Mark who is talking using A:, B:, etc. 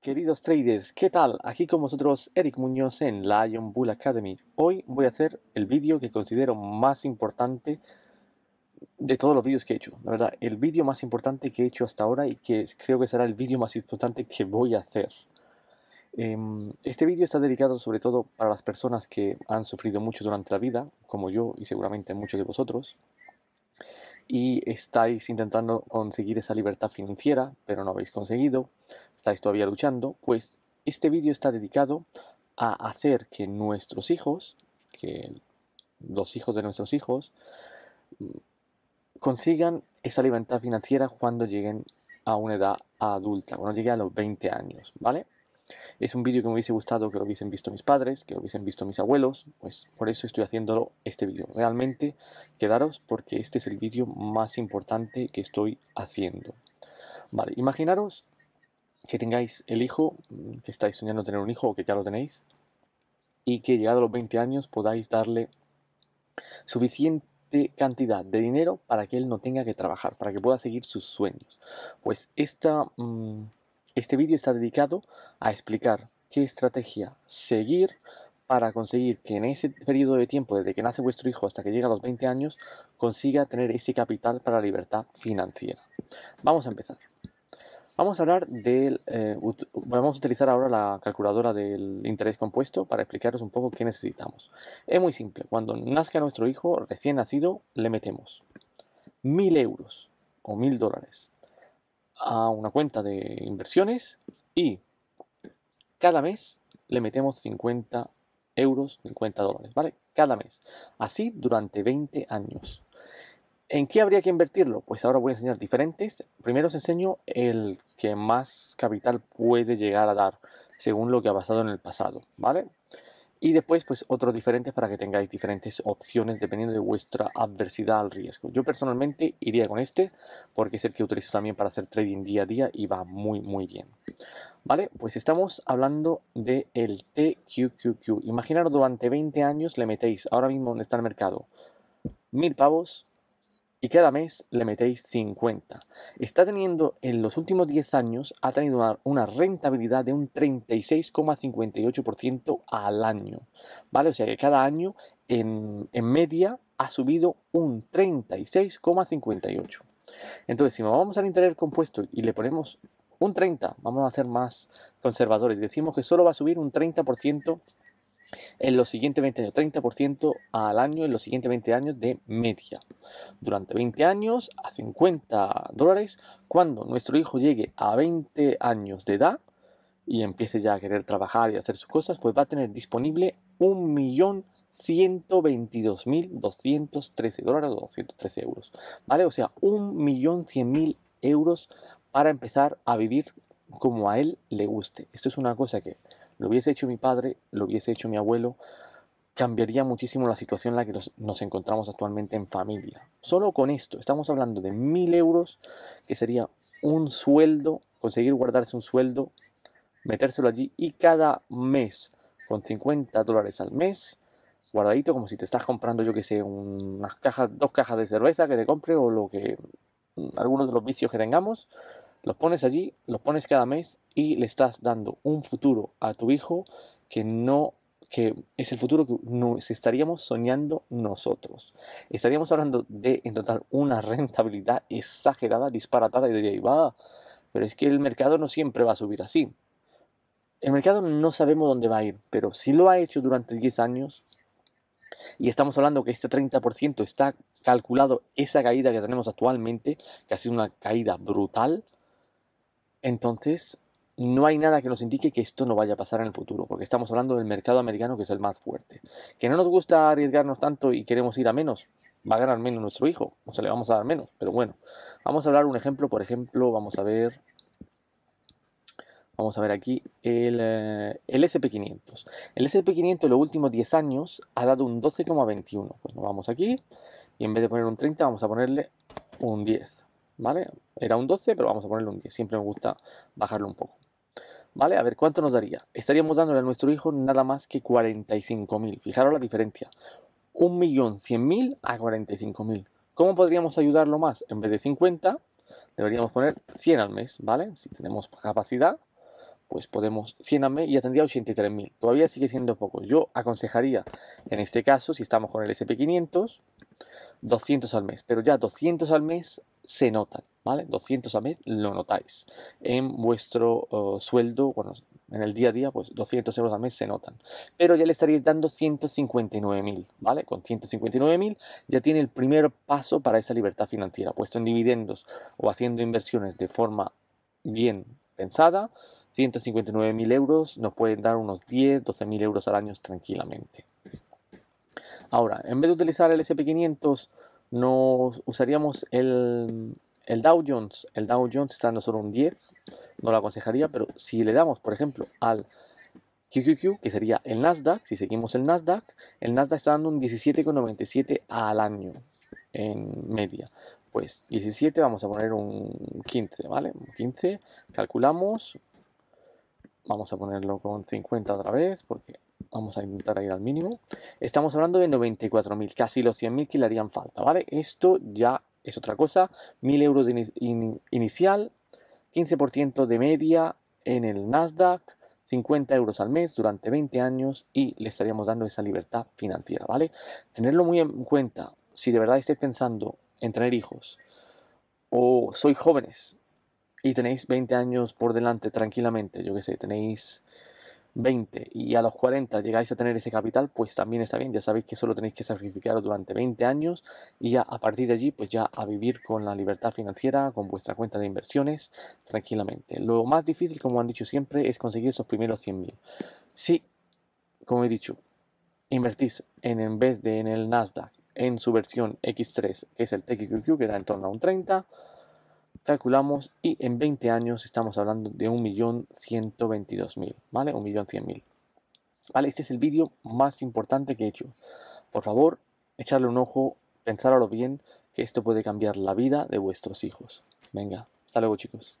A: queridos traders, ¿qué tal? Aquí con vosotros Eric Muñoz en Lion Bull Academy. Hoy voy a hacer el vídeo que considero más importante de todos los vídeos que he hecho, la verdad, el vídeo más importante que he hecho hasta ahora y que creo que será el vídeo más importante que voy a hacer. Em, este vídeo está dedicado sobre todo para las personas que han sufrido mucho durante la vida, como yo y seguramente muchos de vosotros, y estáis intentando conseguir esa libertad financiera, pero no habéis conseguido, estáis todavía luchando, pues este vídeo está dedicado a hacer que nuestros hijos, que los hijos de nuestros hijos, mm, consigan esa libertad financiera cuando lleguen a una edad adulta, cuando lleguen a los 20 años, ¿vale? Es un vídeo que me hubiese gustado que lo hubiesen visto mis padres, que lo hubiesen visto mis abuelos, pues por eso estoy haciéndolo este vídeo. Realmente, quedaros porque este es el vídeo más importante que estoy haciendo. Vale, imaginaros que tengáis el hijo, mm, que estáis soñando tener un hijo o que ya lo tenéis, y que llegado a los 20 años podáis darle suficiente cantidad de dinero para que él no tenga que trabajar, para que pueda seguir sus sueños. Pues esta... Mm, este vídeo está dedicado a explicar qué estrategia seguir para conseguir que en ese periodo de tiempo, desde que nace vuestro hijo hasta que llega a los 20 años, consiga tener ese capital para la libertad financiera. Vamos a empezar. Vamos a hablar del. Eh, vamos a utilizar ahora la calculadora del interés compuesto para explicaros un poco qué necesitamos. Es muy simple. Cuando nazca nuestro hijo recién nacido, le metemos 1000 euros o 1000 dólares a una cuenta de inversiones y cada mes le metemos 50 euros, 50 dólares, ¿vale? Cada mes. Así durante 20 años. ¿En qué habría que invertirlo? Pues ahora voy a enseñar diferentes. Primero os enseño el que más capital puede llegar a dar, según lo que ha pasado en el pasado, ¿vale? y después pues otros diferentes para que tengáis diferentes opciones dependiendo de vuestra adversidad al riesgo. Yo personalmente iría con este porque es el que utilizo también para hacer trading día a día y va muy muy bien. Vale, pues estamos hablando del TQQQ. Imaginaros durante 20 años le metéis ahora mismo donde está el mercado mil pavos y cada mes le metéis 50. Está teniendo en los últimos 10 años, ha tenido una, rentabilidad de un 36,58% al año. ¿Vale? O sea que cada año en, en media ha subido un 36,58%. Entonces, si nos vamos al interés compuesto y le ponemos un 30, vamos a ser más conservadores, decimos que solo va a subir un 30% en los siguientes 20 años, 30% al año en los siguientes 20 años de media. Durante 20 años a 50 dólares, cuando nuestro hijo llegue a 20 años de edad y empiece ya a querer trabajar y hacer sus cosas, pues va a tener disponible 1.122.213 dólares o 213 euros, ¿vale? O sea, 1.100.000 euros para empezar a vivir como a él le guste. Esto es una cosa que lo hubiese hecho mi padre, lo hubiese hecho mi abuelo, cambiaría muchísimo la situación en la que nos, encontramos actualmente en familia. Solo con esto, estamos hablando de mil euros, que sería un sueldo, conseguir guardarse un sueldo, metérselo allí y cada mes, con 50 dólares al mes, guardadito, como si te estás comprando, yo que sé, unas cajas, dos cajas de cerveza que te compre o lo que, mm, algunos de los vicios que tengamos, los pones allí, los pones cada mes y le estás dando un futuro a tu hijo que no que es el futuro que nos estaríamos soñando nosotros. Estaríamos hablando de, en total, una rentabilidad exagerada, disparatada y derivada. Pero es que el mercado no siempre va a subir así. El mercado no sabemos dónde va a ir, pero si lo ha hecho durante 10 años, y estamos hablando que este 30% está calculado esa caída que tenemos actualmente, que ha sido una caída brutal, entonces, no hay nada que nos indique que esto no vaya a pasar en el futuro, porque estamos hablando del mercado americano que es el más fuerte. Que no nos gusta arriesgarnos tanto y queremos ir a menos, va a ganar menos nuestro hijo, o sea, le vamos a dar menos, pero bueno. Vamos a hablar un ejemplo, por ejemplo, vamos a ver vamos a ver aquí, el, eh, el SP500. El SP500 en los últimos 10 años ha dado un 12,21. Pues nos vamos aquí y en vez de poner un 30 vamos a ponerle un 10. ¿vale? Era un 12, pero vamos a ponerle un 10. Siempre me gusta bajarlo un poco. ¿Vale? A ver, ¿cuánto nos daría? Estaríamos dándole a nuestro hijo nada más que 45.000. Fijaros la diferencia. 1.100.000 a 45.000. ¿Cómo podríamos ayudarlo más? En vez de 50, deberíamos poner 100 al mes, ¿vale? Si tenemos capacidad, pues podemos 100 al mes y ya tendría 83.000. Todavía sigue siendo poco. Yo aconsejaría, en este caso, si estamos con el SP500, 200 al mes. Pero ya 200 al mes se notan, ¿vale? 200 a mes lo notáis. En vuestro oh, sueldo, bueno, en el día a día, pues 200 euros a mes se notan. Pero ya le estaréis dando 159.000, ¿vale? Con 159.000 ya tiene el primer paso para esa libertad financiera, puesto en dividendos o haciendo inversiones de forma bien pensada. 159.000 euros nos pueden dar unos 10, 12.000 euros al año tranquilamente. Ahora, en vez de utilizar el SP500 nos usaríamos el, Dow Jones. El Dow Jones está dando solo un 10, no lo aconsejaría, pero si le damos, por ejemplo, al QQQ, que sería el Nasdaq, si seguimos el Nasdaq, el Nasdaq está dando un 17,97 al año en media. Pues 17, vamos a poner un 15, ¿vale? 15, calculamos, vamos a ponerlo con 50 otra vez, porque vamos a intentar ir al mínimo. Estamos hablando de 94.000, casi los 100.000 que le harían falta, ¿vale? Esto ya es otra cosa. 1.000 euros inicial, 15% de media en el Nasdaq, 50 euros al mes durante 20 años y le estaríamos dando esa libertad financiera, ¿vale? Tenerlo muy en cuenta, si de verdad estáis pensando en tener hijos o sois jóvenes y tenéis 20 años por delante tranquilamente, yo qué sé, tenéis 20 y a los 40 llegáis a tener ese capital, pues también está bien, ya sabéis que solo tenéis que sacrificar durante 20 años y ya a partir de allí, pues ya a vivir con la libertad financiera, con vuestra cuenta de inversiones, tranquilamente. Lo más difícil, como han dicho siempre, es conseguir esos primeros 100.000. Si, como he dicho, invertís en, en vez de en el Nasdaq, en su versión X3, que es el TQQQ, que da en torno a un 30, calculamos y en 20 años estamos hablando de 1.122.000, ¿vale? 1.100.000. Vale, este es el vídeo más importante que he hecho. Por favor, echarle un ojo, pensáralo bien, que esto puede cambiar la vida de vuestros hijos. Venga, hasta luego chicos.